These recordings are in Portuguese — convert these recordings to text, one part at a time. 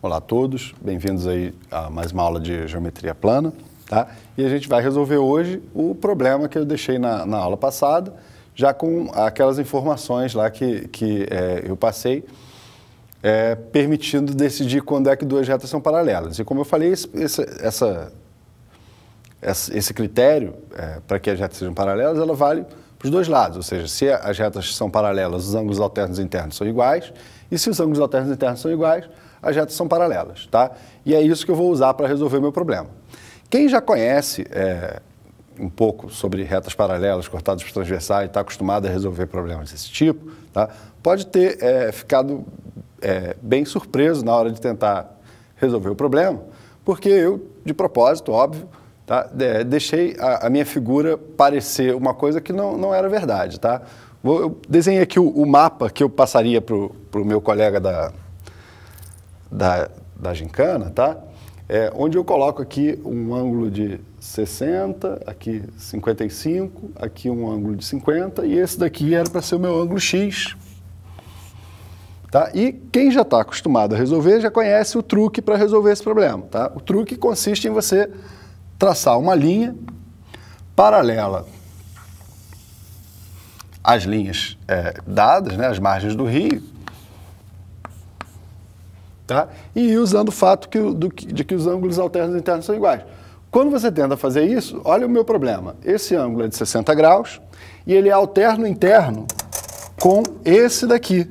Olá a todos, bem-vindos aí a mais uma aula de geometria plana, tá? E a gente vai resolver hoje o problema que eu deixei na, na aula passada, já com aquelas informações lá que, que é, eu passei, é, permitindo decidir quando é que duas retas são paralelas. E como eu falei, esse, esse essa, esse critério é, para que as retas sejam paralelas, ela vale para os dois lados, ou seja, se as retas são paralelas, os ângulos alternos internos são iguais, e se os ângulos alternos internos são iguais, as retas são paralelas, tá? E é isso que eu vou usar para resolver o meu problema. Quem já conhece é, um pouco sobre retas paralelas, cortadas por transversais, está acostumado a resolver problemas desse tipo, tá? pode ter é, ficado é, bem surpreso na hora de tentar resolver o problema, porque eu, de propósito, óbvio, tá? deixei a, a minha figura parecer uma coisa que não, não era verdade. Tá? Vou, eu desenhei aqui o, o mapa que eu passaria para o meu colega da, da, da gincana, tá? É, onde eu coloco aqui um ângulo de 60, aqui 55, aqui um ângulo de 50 e esse daqui era para ser o meu ângulo X. Tá? E quem já está acostumado a resolver já conhece o truque para resolver esse problema. Tá? O truque consiste em você traçar uma linha paralela às linhas é, dadas, né, às margens do rio, Tá? E usando o fato que, do, de que os ângulos alternos internos são iguais. Quando você tenta fazer isso, olha o meu problema. Esse ângulo é de 60 graus e ele é alterno interno com esse daqui.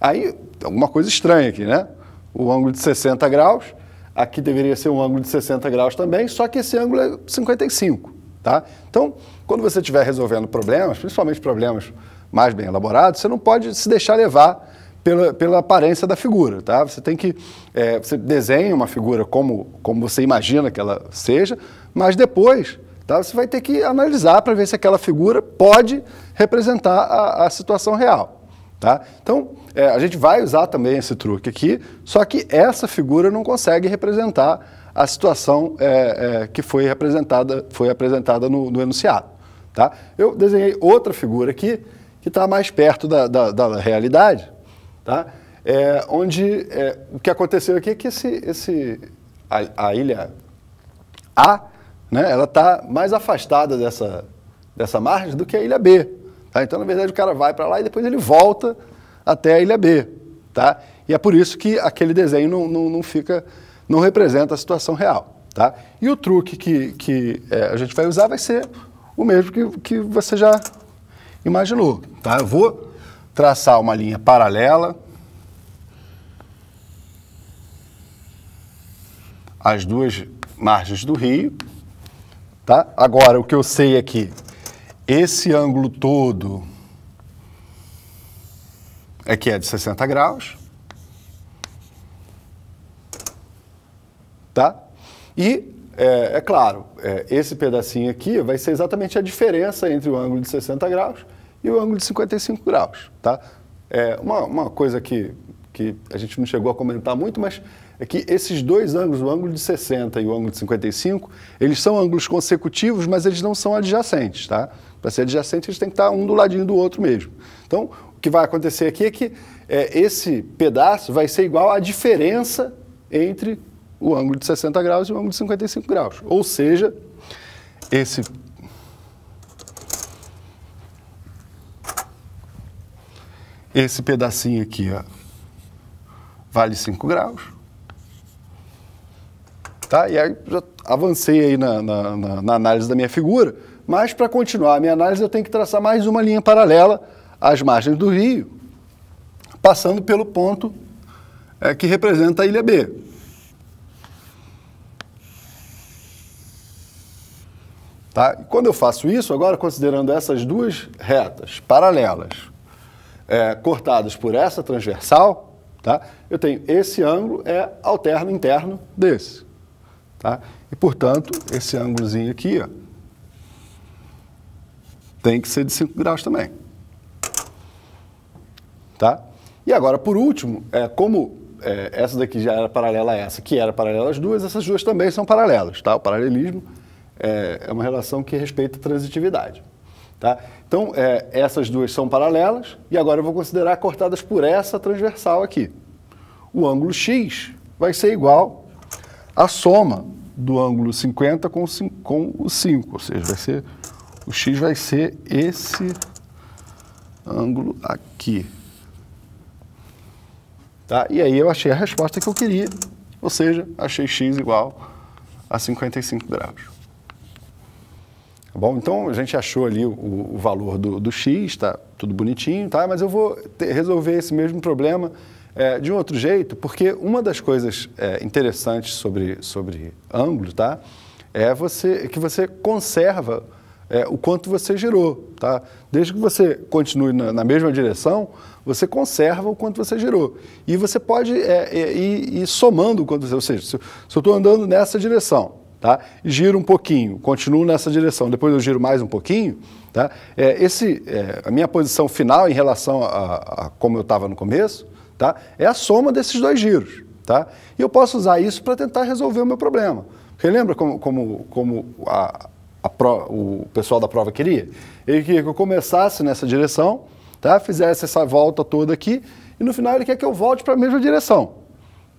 Aí, alguma coisa estranha aqui, né? O ângulo de 60 graus, aqui deveria ser um ângulo de 60 graus também, só que esse ângulo é 55, tá? Então, quando você estiver resolvendo problemas, principalmente problemas mais bem elaborados, você não pode se deixar levar pela, pela aparência da figura, tá? Você tem que é, você desenha uma figura como como você imagina que ela seja, mas depois tá? Você vai ter que analisar para ver se aquela figura pode representar a, a situação real. Tá? Então, é, a gente vai usar também esse truque aqui, só que essa figura não consegue representar a situação é, é, que foi representada, foi apresentada no, no, enunciado. Tá? Eu desenhei outra figura aqui que está mais perto da, da, da realidade, tá? É, onde é, o que aconteceu aqui é que esse, esse, a, a ilha A, né, ela está mais afastada dessa, dessa margem do que a ilha B. Tá? Então, na verdade, o cara vai para lá e depois ele volta até a ilha B. Tá? E é por isso que aquele desenho não, não, não fica, não representa a situação real. Tá? E o truque que, que é, a gente vai usar vai ser o mesmo que, que você já imaginou. Tá? Eu vou traçar uma linha paralela às duas margens do rio. Tá? Agora, o que eu sei é que esse ângulo todo é que é de 60 graus. Tá? E, é, é claro, é, esse pedacinho aqui vai ser exatamente a diferença entre o ângulo de 60 graus e o ângulo de 55 graus. Tá? É uma, uma coisa que, que a gente não chegou a comentar muito, mas é que esses dois ângulos, o ângulo de 60 e o ângulo de 55, eles são ângulos consecutivos, mas eles não são adjacentes. Tá? Para ser adjacente, eles têm que estar um do ladinho do outro mesmo. Então, o que vai acontecer aqui é que é, esse pedaço vai ser igual à diferença entre o ângulo de 60 graus e o ângulo de 55 graus. Ou seja, esse Esse pedacinho aqui, ó, vale 5 graus. Tá? E aí já avancei aí na, na, na, na análise da minha figura, mas para continuar a minha análise eu tenho que traçar mais uma linha paralela às margens do rio, passando pelo ponto é, que representa a ilha B. Tá? E quando eu faço isso, agora considerando essas duas retas paralelas, é, cortadas por essa transversal, tá? eu tenho esse ângulo é alterno interno desse. Tá? E, portanto, esse ângulozinho aqui ó, tem que ser de 5 graus também. Tá? E agora, por último, é, como é, essa daqui já era paralela a essa, que era paralela às duas, essas duas também são paralelas. Tá? O paralelismo é, é uma relação que respeita a transitividade. Tá? Então, é, essas duas são paralelas e agora eu vou considerar cortadas por essa transversal aqui. O ângulo X vai ser igual à soma do ângulo 50 com, com o 5, ou seja, vai ser, o X vai ser esse ângulo aqui. Tá? E aí eu achei a resposta que eu queria, ou seja, achei X igual a 55 graus. Tá bom? Então a gente achou ali o, o valor do, do X, está tudo bonitinho, tá? mas eu vou ter, resolver esse mesmo problema é, de um outro jeito, porque uma das coisas é, interessantes sobre, sobre ângulo tá? é você, que você conserva é, o quanto você gerou. Tá? Desde que você continue na, na, mesma direção, você conserva o quanto você gerou. E você pode é, é, ir, ir, somando o quanto você. Ou seja, se, se eu estou andando nessa direção tá? E giro um pouquinho, continuo nessa direção, depois eu giro mais um pouquinho, tá? É, esse, é, a minha posição final em relação a, a, como eu estava no começo, tá? É a soma desses dois giros, tá? E eu posso usar isso para tentar resolver o meu problema. Porque lembra como, como, como a, a pro, o pessoal da prova queria? Ele queria que eu começasse nessa direção, tá? Fizesse essa volta toda aqui e no final ele quer que eu volte para a mesma direção,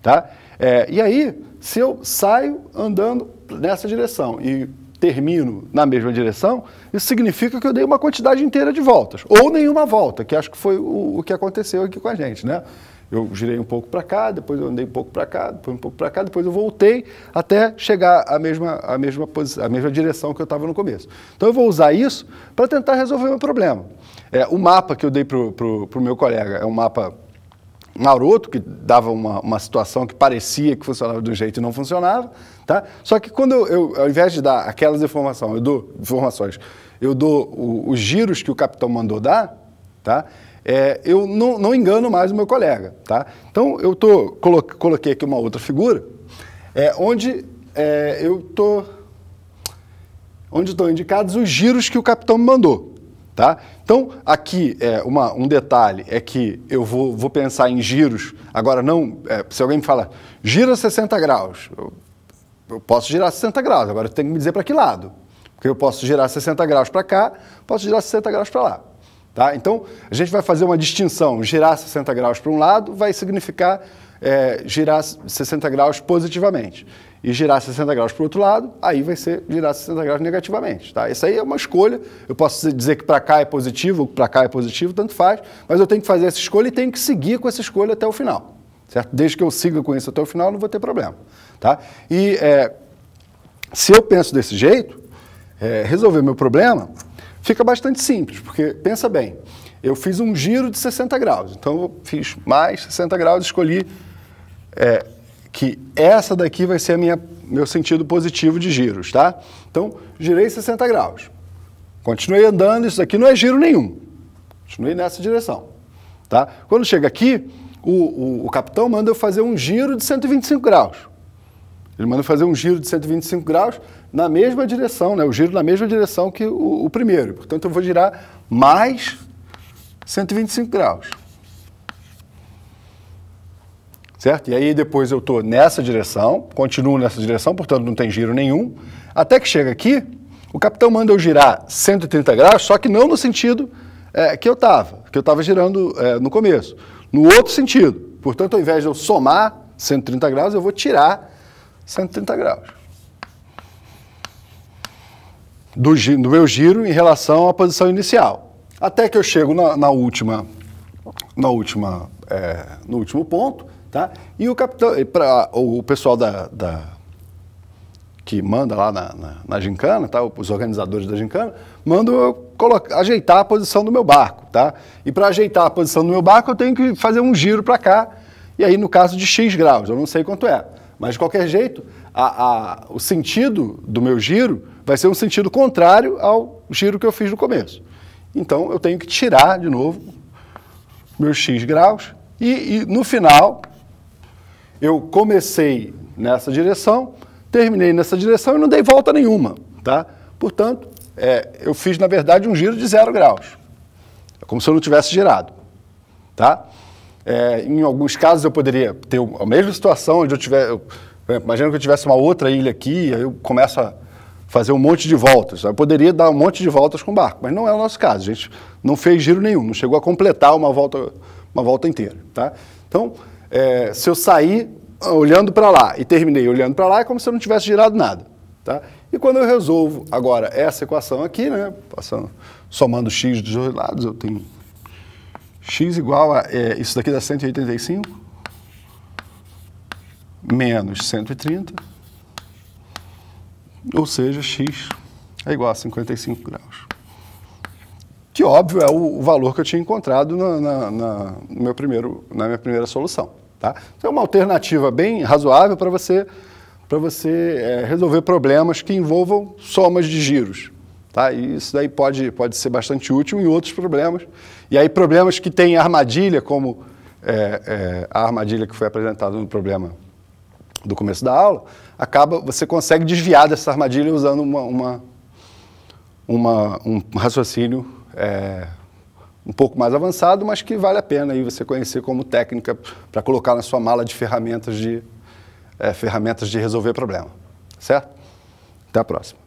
tá? É, e aí, se eu saio andando nessa direção e termino na mesma direção, isso significa que eu dei uma quantidade inteira de voltas, ou nenhuma volta, que acho que foi o, o que aconteceu aqui com a gente, né? Eu girei um pouco para cá, depois eu andei um pouco para cá, depois um pouco para cá, depois eu voltei até chegar à mesma, à mesma, posição, à mesma direção que eu estava no começo. Então eu vou usar isso para tentar resolver o meu problema. É, o mapa que eu dei para o meu colega é um mapa Naruto que dava uma, uma situação que parecia que funcionava de um jeito e não funcionava. Tá? Só que quando eu, eu ao invés de dar aquelas informações, eu dou informações, eu dou o, os giros que o capitão mandou dar, tá? É, eu não, não, engano mais o meu colega. Tá? Então eu tô, coloquei aqui uma outra figura, é, onde é, eu tô, onde estão indicados os giros que o capitão me mandou. Tá? Então, aqui é, uma, um detalhe é que eu vou, vou pensar em giros. Agora, não. É, se alguém me fala, gira 60 graus, eu, eu posso girar 60 graus, agora tem que me dizer para que lado. Porque eu posso girar 60 graus para cá, posso girar 60 graus para lá. Tá? Então, a gente vai fazer uma distinção. Girar 60 graus para um lado vai significar é, girar 60 graus positivamente e girar 60 graus para o outro lado, aí vai ser girar 60 graus negativamente. Tá? Isso aí é uma escolha. Eu posso dizer que para cá é positivo, para cá é positivo, tanto faz, mas eu tenho que fazer essa escolha e tenho que seguir com essa escolha até o final. Certo? Desde que eu siga com isso até o final, não vou ter problema. Tá? E é, se eu penso desse jeito, é, resolver meu problema fica bastante simples, porque pensa bem, eu fiz um giro de 60 graus, então eu fiz mais 60 graus, escolhi é, que essa daqui vai ser a minha, meu sentido positivo de giros, tá? Então, girei 60 graus. Continuei andando, isso daqui não é giro nenhum. Continuei nessa direção, tá? Quando chega aqui, o, o, o capitão manda eu fazer um giro de 125 graus. Ele manda fazer um giro de 125 graus na mesma direção, né? o giro na mesma direção que o, o primeiro. Portanto, eu vou girar mais 125 graus certo? E aí depois eu estou nessa direção, continuo nessa direção, portanto não tem giro nenhum, até que chega aqui, o capitão manda eu girar 130 graus, só que não no sentido é, que eu estava, que eu estava girando é, no começo, no outro sentido. Portanto, ao invés de eu somar 130 graus, eu vou tirar 130 graus. Do, do meu giro em relação à posição inicial. Até que eu chego na, na última, na última, é, no último ponto, Tá? E o capitão, pra, o pessoal da, da que manda lá na, na, na, gincana, tá? os organizadores da gincana, mandam eu colocar, ajeitar a posição do meu barco. Tá? E para ajeitar a posição do meu barco, eu tenho que fazer um giro para cá. E aí, no caso de X graus, eu não sei quanto é. Mas, de qualquer jeito, a, a, o sentido do meu giro vai ser um sentido contrário ao giro que eu fiz no começo. Então, eu tenho que tirar, de novo, meus X graus. e, e no final, eu comecei nessa direção, terminei nessa direção e não dei volta nenhuma, tá? Portanto, é, eu fiz, na verdade, um giro de zero graus. É como se eu não tivesse girado, tá? É, em alguns casos eu poderia ter a mesma situação onde eu tiver... imagina que eu tivesse uma outra ilha aqui, aí eu começo a fazer um monte de voltas. Eu poderia dar um monte de voltas com o barco, mas não é o nosso caso. A gente não fez giro nenhum, não chegou a completar uma volta, uma volta inteira. Tá? Então, é, se eu sair olhando para lá e terminei olhando para lá, é como se eu não tivesse girado nada. Tá? E quando eu resolvo agora essa equação aqui, né, passando, somando x dos dois lados, eu tenho x igual a, é, isso daqui dá 185, menos 130, ou seja, x é igual a 55 graus que óbvio é o, valor que eu tinha encontrado na, na, na, no meu primeiro, na minha primeira solução. Tá? Então é uma alternativa bem razoável para você, pra você é, resolver problemas que envolvam somas de giros. Tá? E isso daí pode, pode ser bastante útil em outros problemas. E aí problemas que têm armadilha, como é, é, a armadilha que foi apresentada no problema do começo da aula, acaba você consegue desviar dessa armadilha usando uma, uma, uma um raciocínio é, um pouco mais avançado, mas que vale a pena aí você conhecer como técnica para colocar na sua mala de ferramentas de, é, ferramentas de resolver problema. Certo? Até a próxima.